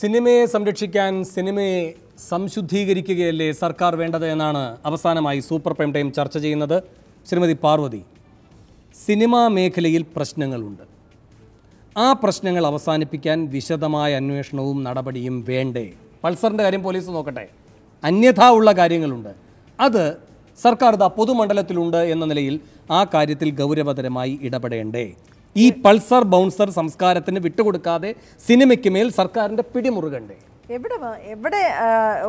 സിനിമയെ സംരക്ഷിക്കാൻ സിനിമയെ സംശുദ്ധീകരിക്കുകയല്ലേ സർക്കാർ വേണ്ടത് എന്നാണ് അവസാനമായി സൂപ്പർ പ്രൈം ടൈം ചർച്ച ചെയ്യുന്നത് ശ്രീമതി പാർവതി സിനിമാ മേഖലയിൽ പ്രശ്നങ്ങളുണ്ട് ആ പ്രശ്നങ്ങൾ അവസാനിപ്പിക്കാൻ വിശദമായ അന്വേഷണവും നടപടിയും വേണ്ടേ പൾസറിൻ്റെ കാര്യം പോലീസ് നോക്കട്ടെ അന്യഥാ ഉള്ള കാര്യങ്ങളുണ്ട് അത് സർക്കാർ ഇതാ പൊതുമണ്ഡലത്തിലുണ്ട് എന്ന നിലയിൽ ആ കാര്യത്തിൽ ഗൗരവതരമായി ഇടപെടേണ്ടേ ഈ പൾസർ ബൗൺസർ സംസ്കാരത്തിന് വിട്ടുകൊടുക്കാതെ സിനിമയ്ക്ക് മേൽ സർക്കാരിൻ്റെ പിടിമുറുകണ്ടേ എവിടെ എവിടെ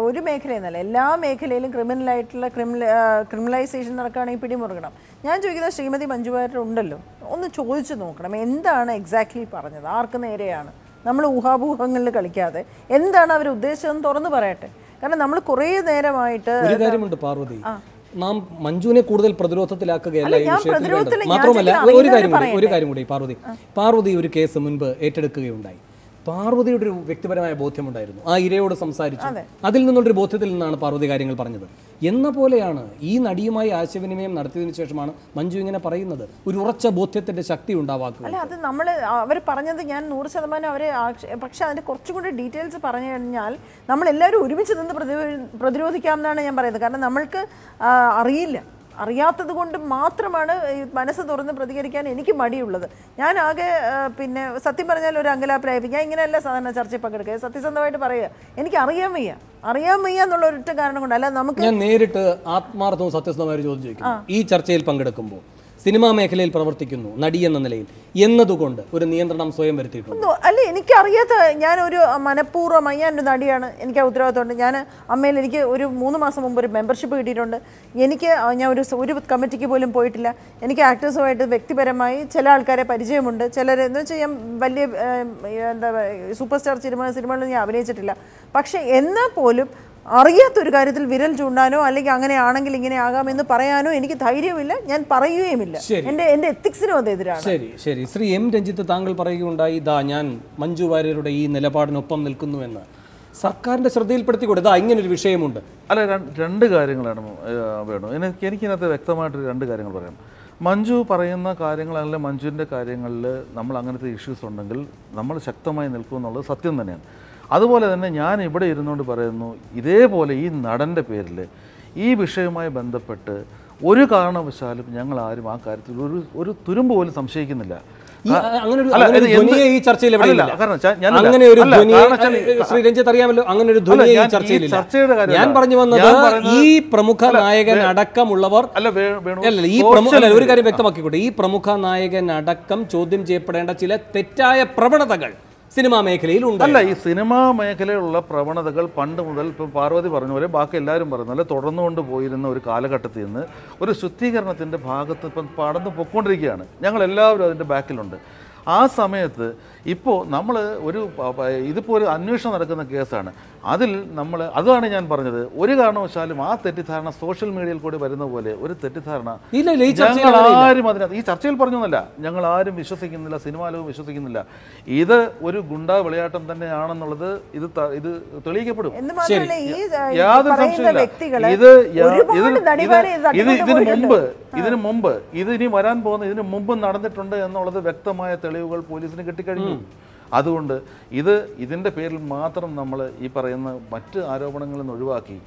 ഒരു മേഖലയെന്നല്ല എല്ലാ മേഖലയിലും ക്രിമിനലായിട്ടുള്ള ക്രിമിനൽ ക്രിമിനലൈസേഷൻ നടക്കുകയാണെങ്കിൽ പിടിമുറുകണം ഞാൻ ചോദിക്കുന്നത് ശ്രീമതി മഞ്ജു വാര്യർ ഉണ്ടല്ലോ ഒന്ന് ചോദിച്ചു നോക്കണം എന്താണ് എക്സാക്ട്ലി പറഞ്ഞത് ആർക്ക് നേരെയാണ് നമ്മൾ ഊഹാപൂഹങ്ങളിൽ കളിക്കാതെ എന്താണ് അവർ ഉദ്ദേശിച്ചതെന്ന് തുറന്നു പറയട്ടെ കാരണം നമ്മൾ കുറേ നേരമായിട്ട് ഒരു കാര്യമുണ്ട് പാർവതി നാം മഞ്ജുവിനെ കൂടുതൽ പ്രതിരോധത്തിലാക്കുകയല്ല ഈ വിഷയത്തിൽ വേണ്ടത് മാത്രമല്ല ഒരു കാര്യം കൂടി ഒരു കാര്യം കൂടി പാർവതി പാർവതി ഒരു കേസ് മുൻപ് ഏറ്റെടുക്കുകയുണ്ടായി പാർവതിയുടെ ഒരു വ്യക്തിപരമായ ബോധ്യമുണ്ടായിരുന്നു ആ ഇരയോട് സംസാരിച്ചു അതിൽ നിന്നുള്ളൊരു ബോധ്യത്തിൽ നിന്നാണ് പാർവതി കാര്യങ്ങൾ പറഞ്ഞത് എന്ന പോലെയാണ് ഈ നടിയുമായി ആശയവിനിമയം നടത്തിയതിനു ശേഷമാണ് മഞ്ജു ഇങ്ങനെ പറയുന്നത് ഒരു ഉറച്ച ബോധ്യത്തിന്റെ ശക്തി ഉണ്ടാവാക്കുക അല്ല അത് നമ്മൾ അവർ പറഞ്ഞത് ഞാൻ നൂറ് ശതമാനം അവരെ പക്ഷെ അതിന്റെ കുറച്ചുകൂടി ഡീറ്റെയിൽസ് പറഞ്ഞു കഴിഞ്ഞാൽ നമ്മൾ എല്ലാവരും ഒരുമിച്ച് നിന്ന് പ്രതിരോധിക്കാം എന്നാണ് ഞാൻ പറയുന്നത് കാരണം നമ്മൾക്ക് അറിയില്ല അറിയാത്തത് കൊണ്ട് മാത്രമാണ് മനസ്സ് തുറന്ന് പ്രതികരിക്കാൻ എനിക്ക് മടിയുള്ളത് ഞാൻ ആകെ പിന്നെ സത്യം പറഞ്ഞാൽ ഒരു അങ്കലാപ്പിലായി ഞാൻ ഇങ്ങനെയല്ല സാധാരണ ചർച്ചയിൽ പങ്കെടുക്കുക സത്യസന്ധമായിട്ട് പറയുക എനിക്ക് അറിയാൻ വയ്യ അറിയാൻ വയ്യ എന്നുള്ള ഒരൊറ്റ കാരണം കൊണ്ടല്ല നമുക്ക് ഞാൻ നേരിട്ട് ആത്മാർത്ഥവും സത്യസന്ധമായി ചോദിച്ചു ഈ ചർച്ചയിൽ പങ്കെടുക്കുമ്പോൾ സിനിമാ മേഖലയിൽ പ്രവർത്തിക്കുന്നു നടി എന്ന നിലയിൽ എന്നതുകൊണ്ട് ഒരു നിയന്ത്രണം സ്വയം വരുത്തിയിട്ടുണ്ട് അല്ല എനിക്കറിയാത്ത ഞാൻ ഒരു മനഃപൂർവ്വമായി ഞാൻ ഒരു നടിയാണ് എനിക്ക് ഉത്തരവാദിത്തമുണ്ട് ഞാൻ അമ്മയിൽ എനിക്ക് ഒരു മൂന്ന് മാസം മുമ്പ് ഒരു മെമ്പർഷിപ്പ് കിട്ടിയിട്ടുണ്ട് എനിക്ക് ഞാൻ ഒരു ഒരു കമ്മിറ്റിക്ക് പോലും പോയിട്ടില്ല എനിക്ക് ആക്ടേഴ്സുമായിട്ട് വ്യക്തിപരമായി ചില ആൾക്കാരെ പരിചയമുണ്ട് ചിലർ എന്ന് വെച്ചാൽ ഞാൻ വലിയ എന്താ സൂപ്പർ സ്റ്റാർ സിനിമ സിനിമകളിൽ ഞാൻ അഭിനയിച്ചിട്ടില്ല പക്ഷേ എന്നാൽ പോലും അറിയാത്തൊരു കാര്യത്തിൽ വിരൽ ചൂണ്ടാനോ അല്ലെങ്കിൽ അങ്ങനെയാണെങ്കിൽ ഇങ്ങനെ എന്ന് പറയാനോ എനിക്ക് ധൈര്യമില്ല ഞാൻ പറയുകയുമില്ല എൻ്റെ എൻ്റെ എത്തിക്സിനും അത് എതിരാണ് ശരി ശരി ശ്രീ എം രഞ്ജിത്ത് താങ്കൾ പറയുകയുണ്ടായി ഇതാ ഞാൻ മഞ്ജു വാര്യരുടെ ഈ നിലപാടിനൊപ്പം നിൽക്കുന്നു എന്ന് സർക്കാരിൻ്റെ ശ്രദ്ധയിൽപ്പെടുത്തി ഇങ്ങനെ ഇങ്ങനൊരു വിഷയമുണ്ട് അല്ല രണ്ട് കാര്യങ്ങളാണ് വേണം എനിക്ക് എനിക്കിനകത്ത് വ്യക്തമായിട്ട് രണ്ട് കാര്യങ്ങൾ പറയാം മഞ്ജു പറയുന്ന കാര്യങ്ങളല്ല മഞ്ജുവിൻ്റെ കാര്യങ്ങളിൽ നമ്മൾ അങ്ങനത്തെ ഇഷ്യൂസ് ഉണ്ടെങ്കിൽ നമ്മൾ ശക്തമായി നിൽക്കുമെന്നുള്ളത് സത്യം തന്നെയാണ് അതുപോലെ തന്നെ ഞാൻ ഇവിടെ ഇരുന്നുകൊണ്ട് പറയുന്നു ഇതേപോലെ ഈ നടൻ്റെ പേരിൽ ഈ വിഷയവുമായി ബന്ധപ്പെട്ട് ഒരു കാരണവശാലും ഞങ്ങൾ ആരും ആ കാര്യത്തിൽ ഒരു ഒരു തുരുമ്പ് പോലും സംശയിക്കുന്നില്ല ഞാൻ പറഞ്ഞു വന്നത് ഈ പ്രമുഖ നായകൻ അടക്കമുള്ളവർ അല്ല ഈ പ്രമുഖ ഒരു കാര്യം വ്യക്തമാക്കിക്കോട്ടെ ഈ പ്രമുഖ നായകൻ അടക്കം ചോദ്യം ചെയ്യപ്പെടേണ്ട ചില തെറ്റായ പ്രവണതകൾ സിനിമാ മേഖലയിൽ ഉണ്ട് അല്ല ഈ സിനിമാ മേഖലയിലുള്ള പ്രവണതകൾ പണ്ട് മുതൽ ഇപ്പം പാർവതി പറഞ്ഞ പോലെ ബാക്കി എല്ലാവരും പറഞ്ഞ പോലെ തുടർന്നുകൊണ്ട് പോയിരുന്ന ഒരു കാലഘട്ടത്തിൽ നിന്ന് ഒരു ശുദ്ധീകരണത്തിൻ്റെ ഭാഗത്ത് ഇപ്പം പടന്ന് പൊക്കോണ്ടിരിക്കുകയാണ് ഞങ്ങൾ എല്ലാവരും അതിൻ്റെ ബാക്കിലുണ്ട് ആ സമയത്ത് ഇപ്പോൾ നമ്മൾ ഒരു ഇതിപ്പോൾ ഒരു അന്വേഷണം നടക്കുന്ന കേസാണ് അതിൽ നമ്മൾ അതാണ് ഞാൻ പറഞ്ഞത് ഒരു കാരണവശാലും ആ തെറ്റിദ്ധാരണ സോഷ്യൽ മീഡിയയിൽ കൂടി വരുന്ന പോലെ ഒരു തെറ്റിദ്ധാരണ ഞങ്ങൾ ആരും അതിനകത്ത് ഈ ചർച്ചയിൽ പറഞ്ഞൊന്നല്ല ഞങ്ങൾ ആരും വിശ്വസിക്കുന്നില്ല സിനിമാ ലോകം വിശ്വസിക്കുന്നില്ല ഇത് ഒരു ഗുണ്ടാ വിളയാട്ടം തന്നെയാണെന്നുള്ളത് ഇത് ഇത് തെളിയിക്കപ്പെടും യാതൊരു സംശയമില്ല ഇത് ഇത് ഇതിനു മുമ്പ് ഇതിനു മുമ്പ് ഇത് ഇനി വരാൻ പോകുന്ന ഇതിനു മുമ്പ് നടന്നിട്ടുണ്ട് എന്നുള്ളത് വ്യക്തമായ തെളിവ് തെളിവുകൾ പോലീസിന് കിട്ടിക്കഴിഞ്ഞു അതുകൊണ്ട് ഇത് ഇതിൻ്റെ പേരിൽ മാത്രം നമ്മൾ ഈ പറയുന്ന മറ്റ് ആരോപണങ്ങളിൽ നിന്ന് ഒഴിവാക്കി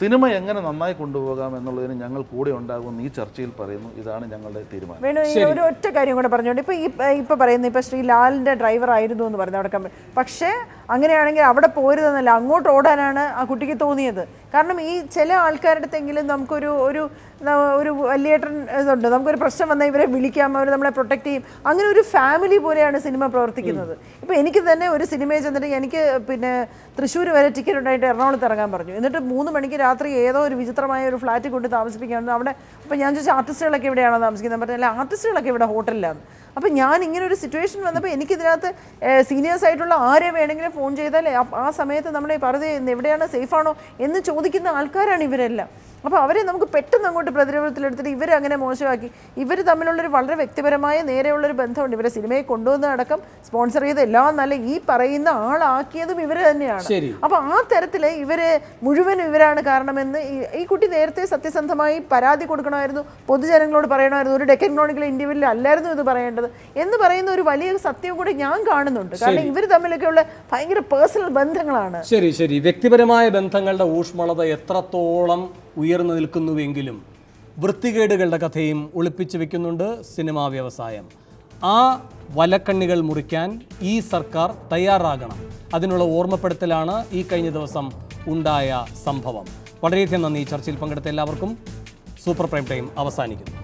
സിനിമ എങ്ങനെ നന്നായി കൊണ്ടുപോകാം എന്നുള്ളതിന് ഞങ്ങൾ കൂടെ ഉണ്ടാകുമെന്ന് ഈ ചർച്ചയിൽ പറയുന്നു ഇതാണ് ഞങ്ങളുടെ തീരുമാനം വേണു ഒരു ഒറ്റ കാര്യം കൂടെ പറഞ്ഞുകൊണ്ട് ഇപ്പൊ ഇപ്പൊ പറയുന്നു ഇപ്പൊ ശ്രീ ലാലിന്റെ ഡ്രൈവർ ആയിരുന്നു എന്ന് പറഞ്ഞു അവിടെ പക്ഷേ അങ്ങനെയാണെങ്കിൽ അവിടെ പോരുതെന്നല്ല അങ്ങോട്ട് ഓടാനാണ് ആ കുട്ടിക്ക് തോന്നിയത് കാരണം ഈ ചില ആൾക്കാരുടെ അടുത്തെങ്കിലും നമുക്കൊരു ഒരു ഒരു വലിയേട്ടൻ ഇതുണ്ട് നമുക്കൊരു പ്രശ്നം വന്നാൽ ഇവരെ വിളിക്കാം അവർ നമ്മളെ പ്രൊട്ടക്റ്റ് ചെയ്യും അങ്ങനെ ഒരു ഫാമിലി പോലെയാണ് സിനിമ പ്രവർത്തിക്കുന്നത് ഇപ്പോൾ എനിക്ക് തന്നെ ഒരു സിനിമയിൽ ചെന്നിട്ട് എനിക്ക് പിന്നെ തൃശ്ശൂർ വരെ ടിക്കറ്റ് ഉണ്ടായിട്ട് എറണാകുളത്ത് ഇറങ്ങാൻ പറഞ്ഞു എന്നിട്ട് മൂന്ന് മണിക്ക് രാത്രി ഏതോ ഒരു വിചിത്രമായ ഒരു ഫ്ലാറ്റ് കൊണ്ട് താമസിപ്പിക്കുകയാണ് അവിടെ അപ്പോൾ ഞാൻ ചോദിച്ചാൽ ആർട്ടിസ്റ്റുകളൊക്കെ എവിടെയാണോ താമസിക്കുന്നത് പറഞ്ഞാൽ ആർട്ടിസ്റ്റുകളൊക്കെ ഇവിടെ ഹോട്ടലിലാണ് അപ്പം ഞാൻ ഇങ്ങനെ ഒരു സിറ്റുവേഷൻ വന്നപ്പോൾ എനിക്കിതിനകത്ത് സീനിയേഴ്സ് ആയിട്ടുള്ള ആരെ വേണമെങ്കിലും ഫോൺ ചെയ്താലേ ആ സമയത്ത് നമ്മളെ പറഞ്ഞു എവിടെയാണ് സേഫാണോ എന്ന് ചോദിക്കുന്ന ആൾക്കാരാണ് ഇവരെല്ലാം അപ്പോൾ അവരെ നമുക്ക് പെട്ടെന്ന് അങ്ങോട്ട് പ്രതിരോധത്തിലെടുത്തിട്ട് ഇവരെ അങ്ങനെ മോശമാക്കി ഇവർ തമ്മിലുള്ളൊരു വളരെ വ്യക്തിപരമായ നേരെയുള്ളൊരു ബന്ധമുണ്ട് ഇവരെ സിനിമയെ കൊണ്ടുവന്ന അടക്കം സ്പോൺസർ ചെയ്ത എല്ലാം നല്ല ഈ പറയുന്ന ആളാക്കിയതും ഇവർ തന്നെയാണ് അപ്പോൾ ആ തരത്തിൽ ഇവരെ മുഴുവൻ ഇവരാണ് കാരണമെന്ന് ഈ കുട്ടി നേരത്തെ സത്യസന്ധമായി പരാതി കൊടുക്കണമായിരുന്നു പൊതുജനങ്ങളോട് പറയണമായിരുന്നു ഒരു ഡെക്കൻ ക്രോണിക്കൽ ഇന്റർവ്യൂവിൽ അല്ലായിരുന്നു ഇത് പറയേണ്ടത് എന്ന് പറയുന്ന ഒരു വലിയ സത്യം കൂടി ഞാൻ കാണുന്നുണ്ട് കാരണം ഇവർ തമ്മിലൊക്കെയുള്ള ഭയങ്കര പേഴ്സണൽ ബന്ധങ്ങളാണ് ശരി ശരി വ്യക്തിപരമായ ബന്ധങ്ങളുടെ ഊഷ്മളത എത്രത്തോളം ഉയർന്നു നിൽക്കുന്നുവെങ്കിലും വൃത്തികേടുകളുടെ കഥയും ഒളിപ്പിച്ചു വെക്കുന്നുണ്ട് സിനിമാ വ്യവസായം ആ വലക്കണ്ണികൾ മുറിക്കാൻ ഈ സർക്കാർ തയ്യാറാകണം അതിനുള്ള ഓർമ്മപ്പെടുത്തലാണ് ഈ കഴിഞ്ഞ ദിവസം ഉണ്ടായ സംഭവം വളരെയധികം നന്ദി ചർച്ചയിൽ പങ്കെടുത്ത എല്ലാവർക്കും സൂപ്പർ പ്രൈം ടൈം അവസാനിക്കുന്നു